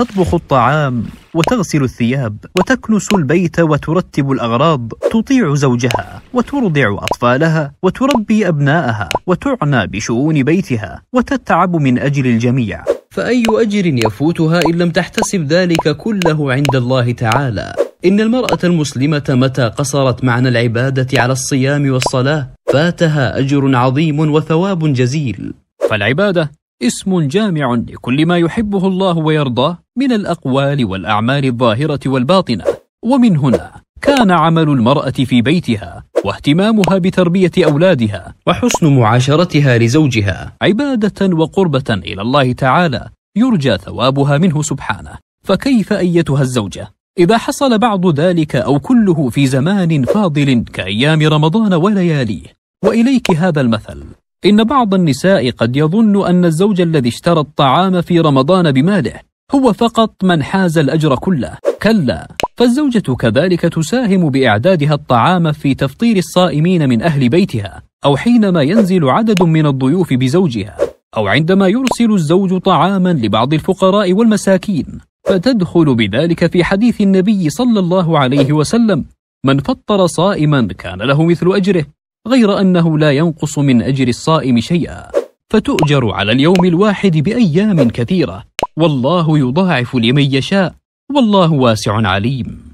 تطبخ الطعام وتغسل الثياب وتكنس البيت وترتب الأغراض تطيع زوجها وترضع أطفالها وتربي أبناءها وتعنى بشؤون بيتها وتتعب من أجل الجميع فأي أجر يفوتها إن لم تحتسب ذلك كله عند الله تعالى إن المرأة المسلمة متى قصرت معنى العبادة على الصيام والصلاة فاتها أجر عظيم وثواب جزيل فالعبادة اسم جامع لكل ما يحبه الله ويرضاه من الأقوال والأعمال الظاهرة والباطنة ومن هنا كان عمل المرأة في بيتها واهتمامها بتربية أولادها وحسن معاشرتها لزوجها عبادة وقربة إلى الله تعالى يرجى ثوابها منه سبحانه فكيف أيتها الزوجة إذا حصل بعض ذلك أو كله في زمان فاضل كأيام رمضان ولياليه وإليك هذا المثل إن بعض النساء قد يظن أن الزوج الذي اشترى الطعام في رمضان بماله هو فقط من حاز الأجر كله كلا فالزوجة كذلك تساهم بإعدادها الطعام في تفطير الصائمين من أهل بيتها أو حينما ينزل عدد من الضيوف بزوجها أو عندما يرسل الزوج طعاما لبعض الفقراء والمساكين فتدخل بذلك في حديث النبي صلى الله عليه وسلم من فطر صائما كان له مثل أجره غير أنه لا ينقص من أجر الصائم شيئا فتؤجر على اليوم الواحد بأيام كثيرة والله يضاعف لمن يشاء والله واسع عليم